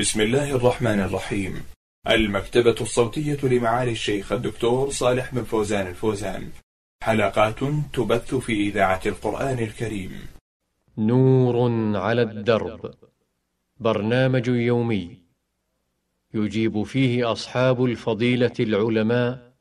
بسم الله الرحمن الرحيم المكتبة الصوتية لمعالي الشيخ الدكتور صالح بن فوزان الفوزان حلقات تبث في إذاعة القرآن الكريم نور على الدرب برنامج يومي يجيب فيه أصحاب الفضيلة العلماء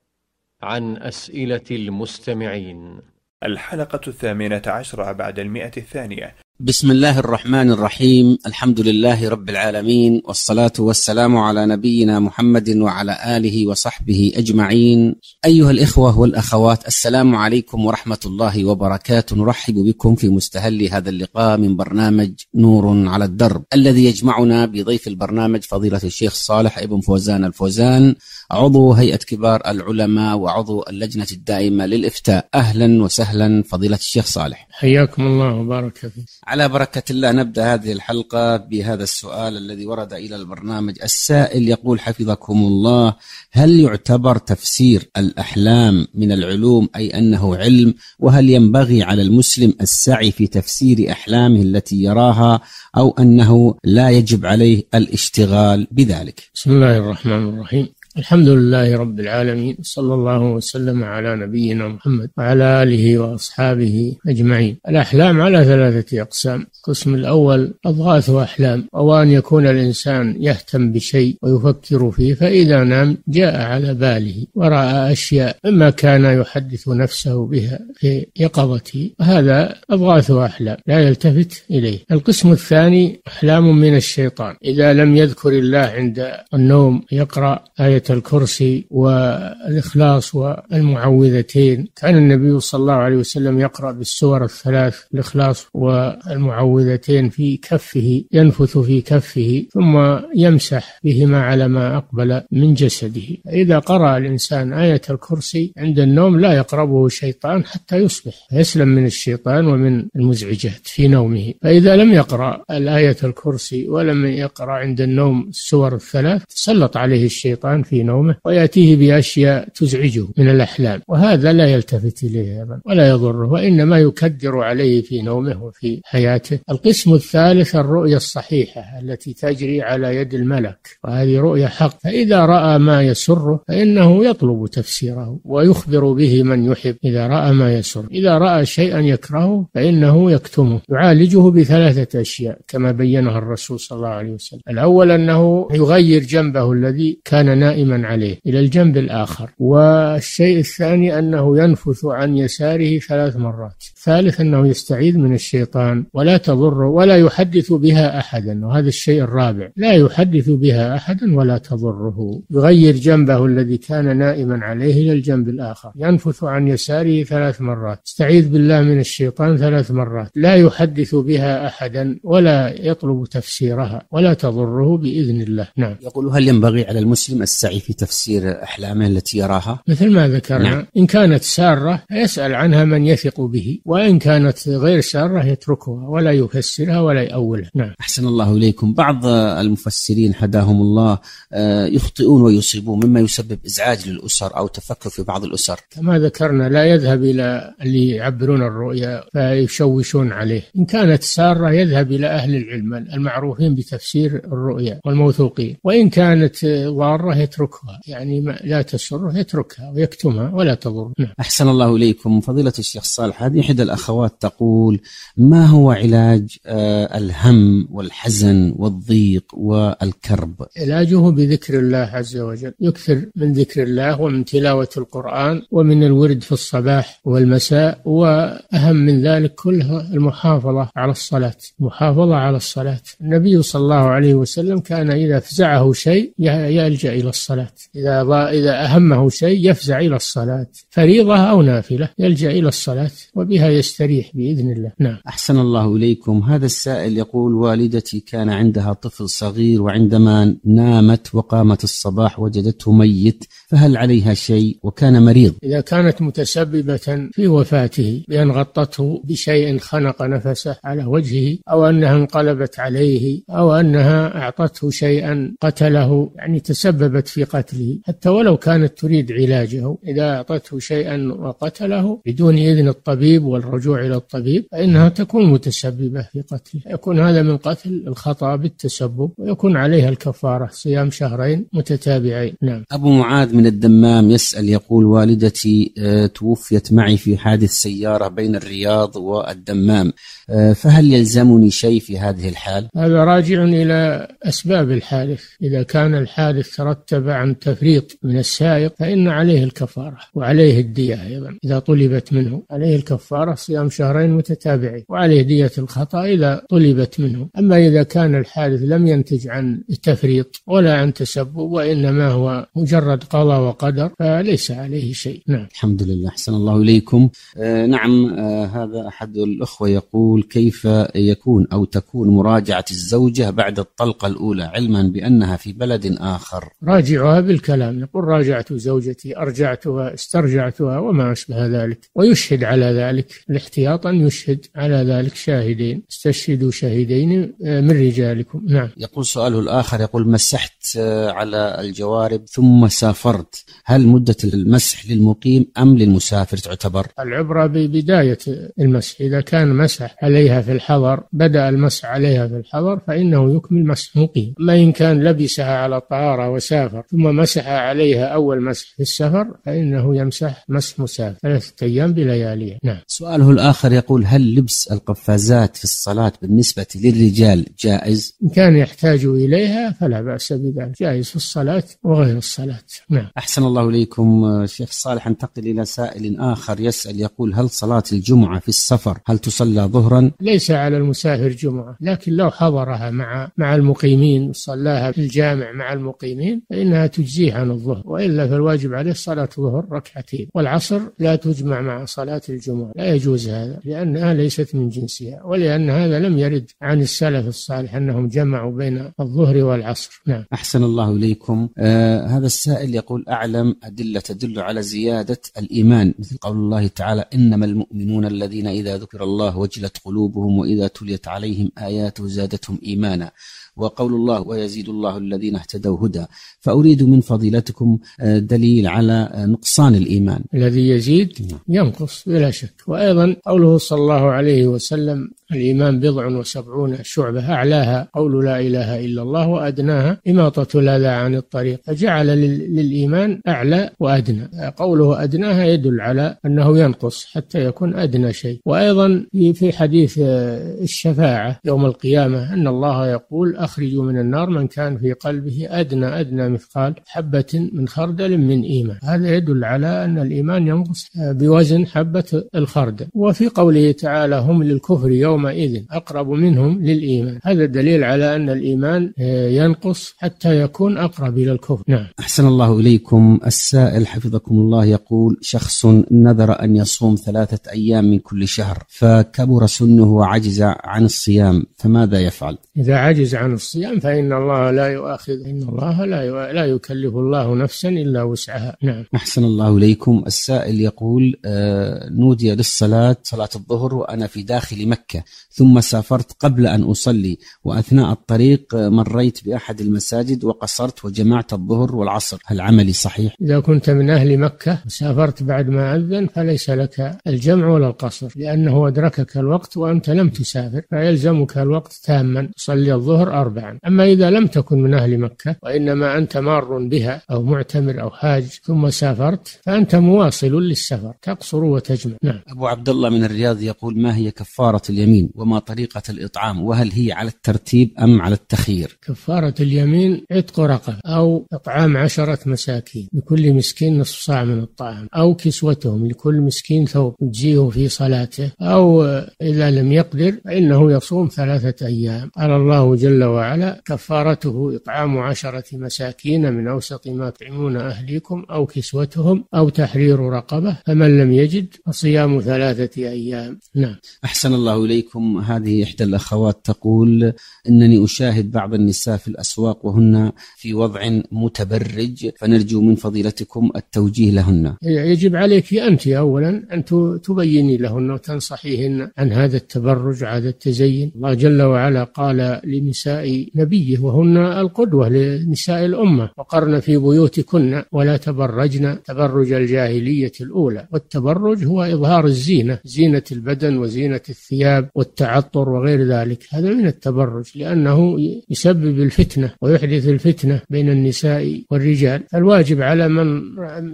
عن أسئلة المستمعين الحلقة الثامنة عشرة بعد المئة الثانية بسم الله الرحمن الرحيم الحمد لله رب العالمين والصلاة والسلام على نبينا محمد وعلى آله وصحبه أجمعين أيها الإخوة والأخوات السلام عليكم ورحمة الله وبركاته نرحب بكم في مستهل هذا اللقاء من برنامج نور على الدرب الذي يجمعنا بضيف البرنامج فضيلة الشيخ صالح ابن فوزان الفوزان عضو هيئة كبار العلماء وعضو اللجنة الدائمة للإفتاء أهلا وسهلا فضيلة الشيخ صالح حياكم الله وبارك فيك على بركة الله نبدأ هذه الحلقة بهذا السؤال الذي ورد إلى البرنامج السائل يقول حفظكم الله هل يعتبر تفسير الأحلام من العلوم أي أنه علم وهل ينبغي على المسلم السعي في تفسير أحلامه التي يراها أو أنه لا يجب عليه الاشتغال بذلك بسم الله الرحمن الرحيم الحمد لله رب العالمين صلى الله وسلم على نبينا محمد وعلى اله واصحابه اجمعين. الاحلام على ثلاثه اقسام، القسم الاول اضغاث احلام او ان يكون الانسان يهتم بشيء ويفكر فيه فاذا نام جاء على باله وراى اشياء مما كان يحدث نفسه بها في يقظته هذا اضغاث احلام لا يلتفت اليه. القسم الثاني احلام من الشيطان اذا لم يذكر الله عند النوم يقرا ايه الكرسي والإخلاص والمعوذتين كان النبي صلى الله عليه وسلم يقرأ بالسور الثلاث الإخلاص والمعوذتين في كفه ينفث في كفه ثم يمسح بهما على ما أقبل من جسده إذا قرأ الإنسان آية الكرسي عند النوم لا يقربه شيطان حتى يصبح يسلم من الشيطان ومن المزعجات في نومه فإذا لم يقرأ الآية الكرسي ولم يقرأ عند النوم السور الثلاث تسلط عليه الشيطان في نومه ويأتيه بأشياء تزعجه من الأحلام وهذا لا يلتفت إليه أبدا ولا يضره وإنما يكدر عليه في نومه وفي حياته القسم الثالث الرؤيا الصحيحة التي تجري على يد الملك وهذه رؤيا حق فإذا رأى ما يسره فإنه يطلب تفسيره ويخبر به من يحب إذا رأى ما يسره إذا رأى شيئا يكرهه فإنه يكتمه يعالجه بثلاثة أشياء كما بينها الرسول صلى الله عليه وسلم الأول أنه يغير جنبه الذي كان نائما قائما عليه إلى الجنب الآخر والشيء الثاني أنه ينفث عن يساره ثلاث مرات ثالث أنه يستعيذ من الشيطان ولا تضره ولا يحدث بها أحدا وهذا الشيء الرابع لا يحدث بها أحدا ولا تضره يغير جنبه الذي كان نائما عليه إلى الجنب الآخر ينفث عن يساره ثلاث مرات استعيذ بالله من الشيطان ثلاث مرات لا يحدث بها أحدا ولا يطلب تفسيرها ولا تضره بإذن الله نعم يقول هل ينبغي على المسلم السعي السعي في تفسير أحلامه التي يراها مثل ما ذكرنا نعم. إن كانت سارة يسأل عنها من يثق به وإن كانت غير سارة يتركها ولا يفسرها ولا يأولها نعم أحسن الله إليكم بعض المفسرين حداهم الله آه، يخطئون ويصيبون مما يسبب إزعاج للأسر أو تفكك في بعض الأسر كما ذكرنا لا يذهب إلى اللي يعبرون الرؤيا فيشوشون عليه إن كانت سارة يذهب إلى أهل العلم المعروفين بتفسير الرؤيا والموثوقين وإن كانت آه، ضارة يترك يتركها يعني لا تسره يتركها ويكتمها ولا تضر نعم. أحسن الله إليكم فضيلة الشيخ صالح هذه إحدى الأخوات تقول ما هو علاج آه، الهم والحزن والضيق والكرب علاجه بذكر الله عز وجل يكثر من ذكر الله ومن تلاوة القرآن ومن الورد في الصباح والمساء وأهم من ذلك كلها المحافظة على الصلاة المحافظة على الصلاة النبي صلى الله عليه وسلم كان إذا فزعه شيء يلجأ إلى الصلاة الصلاة إذا إذا أهمه شيء يفزع إلى الصلاة فريضة أو نافلة يلجأ إلى الصلاة وبها يستريح بإذن الله نعم أحسن الله إليكم هذا السائل يقول والدتي كان عندها طفل صغير وعندما نامت وقامت الصباح وجدته ميت فهل عليها شيء وكان مريض إذا كانت متسببة في وفاته بأن غطته بشيء خنق نفسه على وجهه أو أنها انقلبت عليه أو أنها أعطته شيئا قتله يعني تسببت في في قتله حتى ولو كانت تريد علاجه إذا أعطته شيئا وقتله بدون إذن الطبيب والرجوع إلى الطبيب فإنها تكون متسببة في قتله يكون هذا من قتل الخطأ بالتسبب ويكون عليها الكفارة صيام شهرين متتابعين نعم أبو معاذ من الدمام يسأل يقول والدتي آه، توفيت معي في حادث سيارة بين الرياض والدمام آه، فهل يلزمني شيء في هذه الحال؟ هذا راجع إلى أسباب الحادث إذا كان الحادث ترتب عن تفريط من السائق فإن عليه الكفارة وعليه الدية أيضا إذا طلبت منه عليه الكفارة صيام شهرين متتابعين وعليه دية الخطأ إذا طلبت منه أما إذا كان الحادث لم ينتج عن التفريط ولا عن تسبب وإنما هو مجرد قضاء وقدر فليس عليه شيء نعم الحمد لله أحسن الله إليكم آه نعم آه هذا أحد الأخوة يقول كيف يكون أو تكون مراجعة الزوجة بعد الطلقة الأولى علما بأنها في بلد آخر راجع يرجعها بالكلام يقول راجعت زوجتي أرجعتها استرجعتها وما أشبه ذلك ويشهد على ذلك الاحتياطا يشهد على ذلك شاهدين استشهدوا شهيدين آه، من رجالكم نعم يقول سؤاله الآخر يقول مسحت آه، على الجوارب ثم سافرت هل مدة المسح للمقيم أم للمسافر تعتبر العبرة ببداية المسح إذا كان مسح عليها في الحضر بدأ المسح عليها في الحضر فإنه يكمل مسح مقيم ما إن كان لبسها على الطهارة وسافر السفر ثم مسح عليها أول مسح في السفر فإنه يمسح مسح مسافر ثلاثة أيام بلياليها نعم سؤاله الآخر يقول هل لبس القفازات في الصلاة بالنسبة للرجال جائز؟ إن كان يحتاج إليها فلا بأس بذلك جائز في الصلاة وغير الصلاة نعم أحسن الله إليكم شيخ صالح انتقل إلى سائل آخر يسأل يقول هل صلاة الجمعة في السفر هل تصلى ظهرا؟ ليس على المسافر جمعة لكن لو حضرها مع مع المقيمين صلاها في الجامع مع المقيمين فإن فإنها تجزيه عن الظهر وإلا فالواجب عليه صلاة الظهر ركعتين والعصر لا تجمع مع صلاة الجمعة لا يجوز هذا لأنها ليست من جنسها ولأن هذا لم يرد عن السلف الصالح أنهم جمعوا بين الظهر والعصر نعم أحسن الله إليكم آه هذا السائل يقول أعلم أدلة تدل على زيادة الإيمان مثل قول الله تعالى إنما المؤمنون الذين إذا ذكر الله وجلت قلوبهم وإذا تليت عليهم آياته زادتهم إيمانا وقول الله ويزيد الله الذين اهتدوا هدى فأ أريد من فضيلتكم آه، دليل على آه، نقصان الإيمان الذي يزيد ينقص بلا شك وأيضا قوله صلى الله عليه وسلم الإيمان بضع وسبعون شعبة أعلاها قول لا إله إلا الله وأدناها إماطة الأذى عن الطريق فجعل للإيمان أعلى وأدنى قوله أدناها يدل على أنه ينقص حتى يكون أدنى شيء وأيضا في حديث آه، الشفاعة يوم القيامة أن الله يقول أخرجوا من النار من كان في قلبه أدنى أدنى مثل مثقال حبة من خردل من إيمان هذا يدل على أن الإيمان ينقص بوزن حبة الخردل وفي قوله تعالى هم للكفر يومئذ أقرب منهم للإيمان هذا دليل على أن الإيمان آه، ينقص حتى يكون أقرب إلى الكفر نعم أحسن الله إليكم السائل حفظكم الله يقول شخص نذر أن يصوم ثلاثة أيام من كل شهر فكبر سنه وعجز عن الصيام فماذا يفعل؟ إذا عجز عن الصيام فإن الله لا يؤاخذ إن الله لا يؤاخذ لا يكلف الله نفسا إلا وسعها نعم أحسن الله إليكم السائل يقول آه، نودي للصلاة صلاة الظهر وأنا في داخل مكة ثم سافرت قبل أن أصلي وأثناء الطريق آه، مريت بأحد المساجد وقصرت وجمعت الظهر والعصر هل عملي صحيح؟ إذا كنت من أهل مكة وسافرت بعد ما أذن فليس لك الجمع ولا القصر لأنه أدركك الوقت وأنت لم تسافر فيلزمك الوقت تاما صلي الظهر أربعا أما إذا لم تكن من أهل مكة وإنما أنت مار بها أو معتمر أو حاج ثم سافرت فأنت مواصل للسفر تقصر وتجمع نعم أبو عبد الله من الرياض يقول ما هي كفارة اليمين وما طريقة الإطعام وهل هي على الترتيب أم على التخيير كفارة اليمين عتق رقبة أو إطعام عشرة مساكين لكل مسكين نصف صاع من الطعام أو كسوتهم لكل مسكين ثوب يجزيه في صلاته أو إذا لم يقدر فإنه يصوم ثلاثة أيام قال الله جل وعلا كفارته إطعام عشرة مساكين مساكين من أوسط ما تطعمون أهليكم أو كسوتهم أو تحرير رقبة فمن لم يجد فصيام ثلاثة أيام نعم أحسن الله إليكم هذه إحدى الأخوات تقول إنني أشاهد بعض النساء في الأسواق وهن في وضع متبرج فنرجو من فضيلتكم التوجيه لهن يجب عليك أنت أولا أن تبيني لهن وتنصحيهن عن هذا التبرج هذا التزين الله جل وعلا قال لنساء نبيه وهن القدوة لنساء الأمة وقرن في بيوتكن ولا تبرجن تبرج الجاهلية الأولى والتبرج هو إظهار الزينة زينة البدن وزينة الثياب والتعطر وغير ذلك هذا من التبرج لأنه يسبب الفتنة ويحدث الفتنة بين النساء والرجال فالواجب على من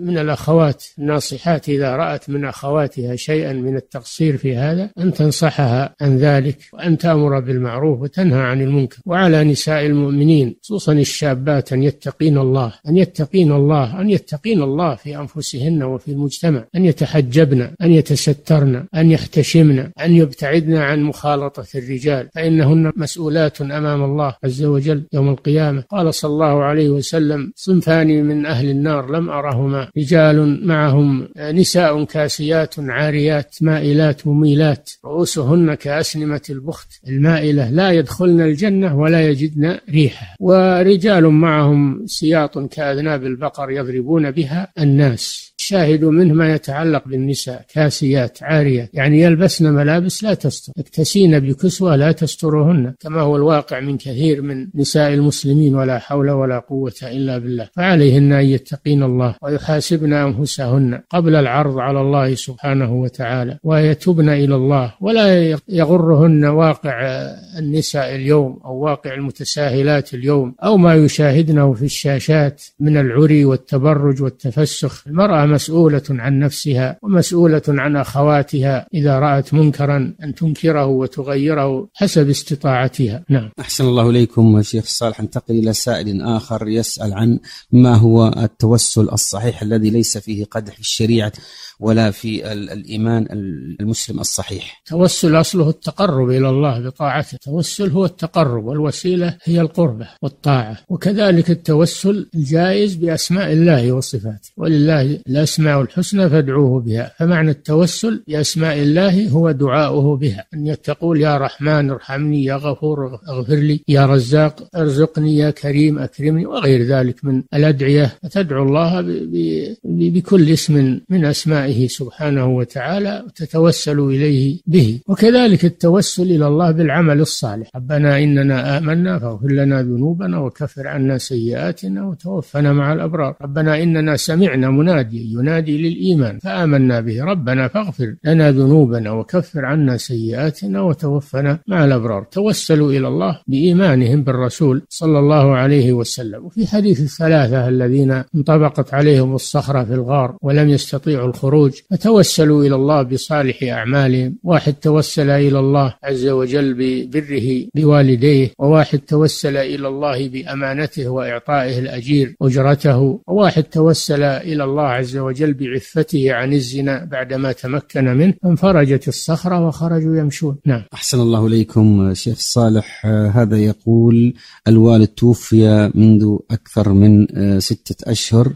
من الأخوات الناصحات إذا رأت من أخواتها شيئا من التقصير في هذا أن تنصحها عن ذلك وأن تأمر بالمعروف وتنهى عن المنكر وعلى نساء المؤمنين خصوصا الشابات أن يتقوا يتقين الله أن يتقين الله أن يتقين الله في أنفسهن وفي المجتمع أن يتحجبن أن يتسترن أن يحتشمن أن يبتعدن عن مخالطة الرجال فإنهن مسؤولات أمام الله عز وجل يوم القيامة قال صلى الله عليه وسلم صنفان من أهل النار لم أرهما رجال معهم نساء كاسيات عاريات مائلات مميلات رؤوسهن كأسنمة البخت المائلة لا يدخلن الجنة ولا يجدن ريحها ورجال معهم سياط كأذناب البقر يضربون بها الناس الشاهد منه ما يتعلق بالنساء كاسيات عارية يعني يلبسن ملابس لا تستر يكتسين بكسوة لا تسترهن كما هو الواقع من كثير من نساء المسلمين ولا حول ولا قوة إلا بالله فعليهن أن يتقين الله ويحاسبن أنفسهن قبل العرض على الله سبحانه وتعالى ويتوبن إلى الله ولا يغرهن واقع النساء اليوم أو واقع المتساهلات اليوم أو ما يشاهدنه في الشاشات من العري والتبرج والتفسخ المرأة مسؤولة عن نفسها ومسؤولة عن أخواتها إذا رأت منكرا أن تنكره وتغيره حسب استطاعتها نعم أحسن الله إليكم شيخ الصالح انتقل إلى سائل آخر يسأل عن ما هو التوسل الصحيح الذي ليس فيه قدح في الشريعة ولا في الإيمان المسلم الصحيح توسل أصله التقرب إلى الله بطاعته التوسل هو التقرب والوسيلة هي القربة والطاعة وكذلك التوسل الجائز بأسماء الله وصفاته ولله الأسماء الحسنى فادعوه بها فمعنى التوسل بأسماء الله هو دعاؤه بها أن تقول يا رحمن ارحمني يا غفور اغفر لي يا رزاق ارزقني يا كريم أكرمني وغير ذلك من الأدعية فتدعو الله بكل اسم من أسماء أسمائه سبحانه وتعالى وتتوسل إليه به وكذلك التوسل إلى الله بالعمل الصالح ربنا إننا آمنا فاغفر لنا ذنوبنا وكفر عنا سيئاتنا وتوفنا مع الأبرار ربنا إننا سمعنا منادي ينادي للإيمان فآمنا به ربنا فاغفر لنا ذنوبنا وكفر عنا سيئاتنا وتوفنا مع الأبرار توسلوا إلى الله بإيمانهم بالرسول صلى الله عليه وسلم وفي حديث الثلاثة الذين انطبقت عليهم الصخرة في الغار ولم يستطيعوا الخروج والخروج فتوسلوا إلى الله بصالح أعمالهم واحد توسل إلى الله عز وجل ببره بوالديه وواحد توسل إلى الله بأمانته وإعطائه الأجير أجرته وواحد توسل إلى الله عز وجل بعفته عن الزنا بعدما تمكن منه فانفرجت الصخرة وخرجوا يمشون نعم أحسن الله إليكم شيخ صالح هذا يقول الوالد توفي منذ أكثر من ستة أشهر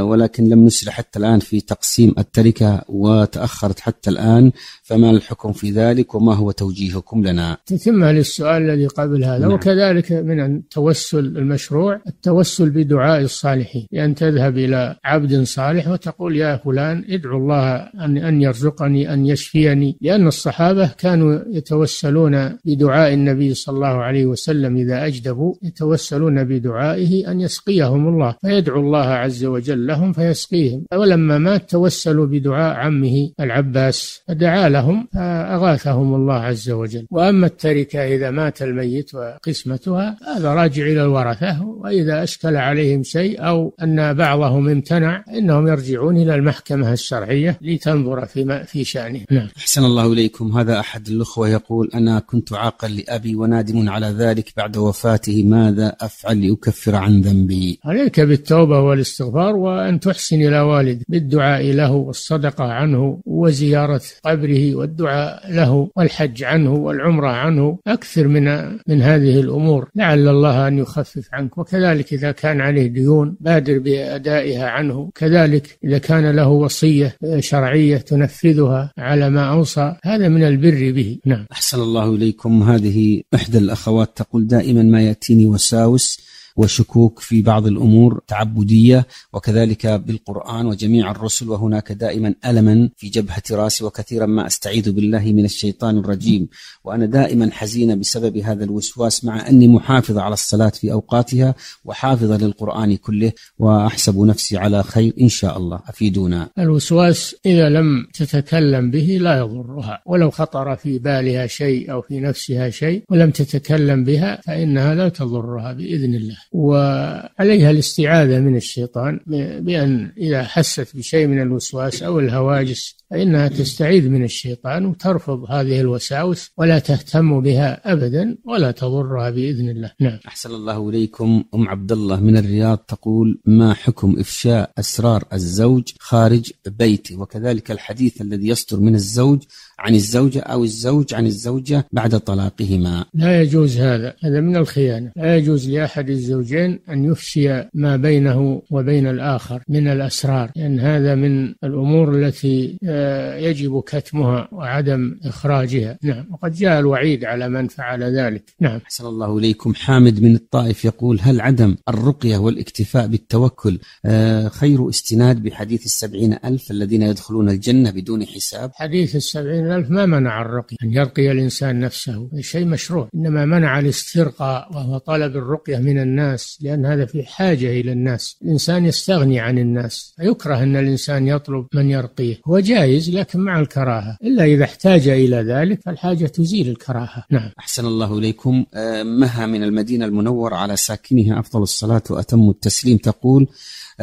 ولكن لم نسر حتى الآن في تقسيم التركة وتأخرت حتى الآن فما الحكم في ذلك وما هو توجيهكم لنا تتم للسؤال الذي قبل هذا نعم. وكذلك من التوسل المشروع التوسل بدعاء الصالحين لأن تذهب إلى عبد صالح وتقول يا فلان ادعو الله أن أن يرزقني أن يشفيني لأن الصحابة كانوا يتوسلون بدعاء النبي صلى الله عليه وسلم إذا أجدبوا يتوسلون بدعائه أن يسقيهم الله فيدعو الله عز وجل لهم فيسقيهم ولما مات توسل توسلوا بدعاء عمه العباس فدعا لهم فأغاثهم الله عز وجل وأما التركة إذا مات الميت وقسمتها هذا راجع إلى الورثة وإذا أشكل عليهم شيء أو أن بعضهم امتنع إنهم يرجعون إلى المحكمة الشرعية لتنظر فيما في شأنه نعم أحسن الله إليكم هذا أحد الأخوة يقول أنا كنت عاقا لأبي ونادم على ذلك بعد وفاته ماذا أفعل لأكفر عن ذنبي عليك بالتوبة والاستغفار وأن تحسن إلى والدك بالدعاء له له والصدقة عنه وزيارة قبره والدعاء له والحج عنه والعمرة عنه أكثر من من هذه الأمور لعل الله أن يخفف عنك وكذلك إذا كان عليه ديون بادر بأدائها عنه كذلك إذا كان له وصية شرعية تنفذها على ما أوصى هذا من البر به نعم أحسن الله إليكم هذه إحدى الأخوات تقول دائما ما يأتيني وساوس وشكوك في بعض الامور تعبديه وكذلك بالقران وجميع الرسل وهناك دائما الما في جبهه راسي وكثيرا ما استعيذ بالله من الشيطان الرجيم وانا دائما حزينه بسبب هذا الوسواس مع اني محافظه على الصلاه في اوقاتها وحافظه للقران كله واحسب نفسي على خير ان شاء الله افيدونا. الوسواس اذا لم تتكلم به لا يضرها ولو خطر في بالها شيء او في نفسها شيء ولم تتكلم بها فانها لا تضرها باذن الله. وعليها الاستعاذة من الشيطان بأن إذا حست بشيء من الوسواس أو الهواجس فإنها تستعيذ من الشيطان وترفض هذه الوساوس ولا تهتم بها أبدا ولا تضرها بإذن الله نعم أحسن الله إليكم أم عبد الله من الرياض تقول ما حكم إفشاء أسرار الزوج خارج بيته وكذلك الحديث الذي يصدر من الزوج عن الزوجة أو الزوج عن الزوجة بعد طلاقهما لا يجوز هذا هذا من الخيانة لا يجوز لأحد الزوجين أن يفشي ما بينه وبين الآخر من الأسرار لأن يعني هذا من الأمور التي آه، يجب كتمها وعدم إخراجها نعم وقد جاء الوعيد على من فعل ذلك نعم أحسن الله إليكم حامد من الطائف يقول هل عدم الرقية والاكتفاء بالتوكل آه، خير استناد بحديث السبعين ألف الذين يدخلون الجنة بدون حساب حديث السبعين ألف ما منع الرقية أن يرقي الإنسان نفسه شيء مشروع إنما منع الاسترقاء وهو طلب الرقية من الناس لأن هذا في حاجة إلى الناس الإنسان يستغني عن الناس يكره أن الإنسان يطلب من يرقيه هو جاي جائز لكن مع الكراهة إلا إذا احتاج إلى ذلك الحاجة تزيل الكراهة نعم أحسن الله إليكم آه، مها من المدينة المنورة على ساكنها أفضل الصلاة وأتم التسليم تقول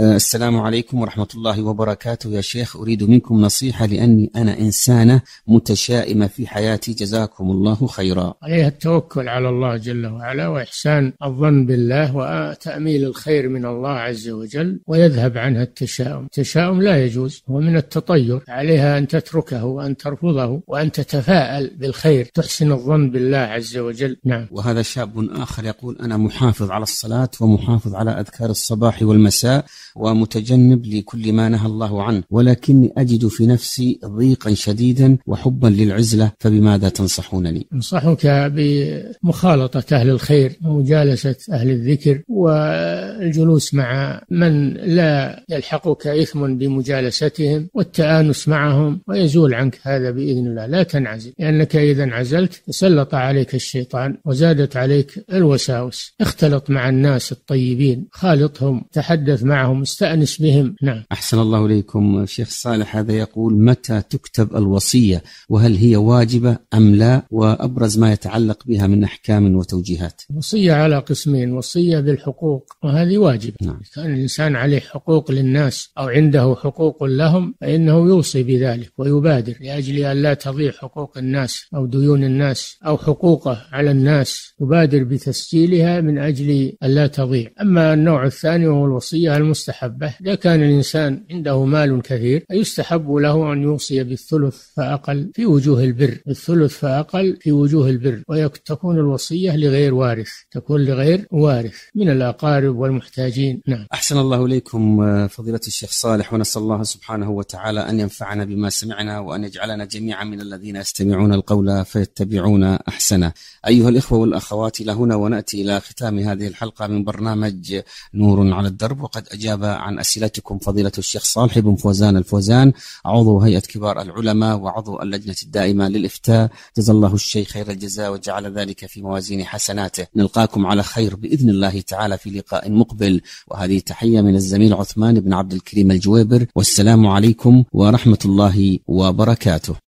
آه، السلام عليكم ورحمة الله وبركاته يا شيخ أريد منكم نصيحة لأني أنا إنسانة متشائمة في حياتي جزاكم الله خيرا عليها التوكل على الله جل وعلا وإحسان الظن بالله وتأميل الخير من الله عز وجل ويذهب عنها التشاؤم التشاؤم لا يجوز هو من التطير عليها أن تتركه وأن ترفضه وأن تتفاءل بالخير تحسن الظن بالله عز وجل نعم وهذا شاب آخر يقول أنا محافظ على الصلاة ومحافظ على أذكار الصباح والمساء ومتجنب لكل ما نهى الله عنه ولكني أجد في نفسي ضيقا شديدا وحبا للعزلة فبماذا تنصحونني أنصحك بمخالطة أهل الخير ومجالسة أهل الذكر والجلوس مع من لا يلحقك إثم بمجالستهم والتآنس معهم ويزول عنك هذا بإذن الله لا تنعزل لأنك إذا انعزلت تسلط عليك الشيطان وزادت عليك الوساوس اختلط مع الناس الطيبين خالطهم تحدث معهم ومستأنس بهم نعم أحسن الله إليكم شيخ صالح هذا يقول متى تكتب الوصية وهل هي واجبة أم لا وأبرز ما يتعلق بها من أحكام وتوجيهات وصية على قسمين وصية بالحقوق وهذه واجبة نعم. كان الإنسان عليه حقوق للناس أو عنده حقوق لهم فإنه يوصي بذلك ويبادر لأجل أن لا تضيع حقوق الناس أو ديون الناس أو حقوقه على الناس يبادر بتسجيلها من أجل أن لا تضيع أما النوع الثاني وهو الوصية المستقبل مستحبه إذا كان الإنسان عنده مال كثير يستحب له أن يوصي بالثلث فأقل في وجوه البر الثلث فأقل في وجوه البر وتكون الوصية لغير وارث تكون لغير وارث من الأقارب والمحتاجين نعم أحسن الله إليكم آه، فضيلة الشيخ صالح ونسأل الله سبحانه وتعالى أن ينفعنا بما سمعنا وأن يجعلنا جميعا من الذين يستمعون القول فيتبعون أحسنه أيها الإخوة والأخوات لهنا ونأتي إلى ختام هذه الحلقة من برنامج نور على الدرب وقد أجاب الإجابة عن أسئلتكم فضيلة الشيخ صالح بن فوزان الفوزان عضو هيئة كبار العلماء وعضو اللجنة الدائمة للإفتاء جزا الله الشيخ خير الجزاء وجعل ذلك في موازين حسناته نلقاكم على خير بإذن الله تعالى في لقاء مقبل وهذه تحية من الزميل عثمان بن عبد الكريم الجويبر والسلام عليكم ورحمة الله وبركاته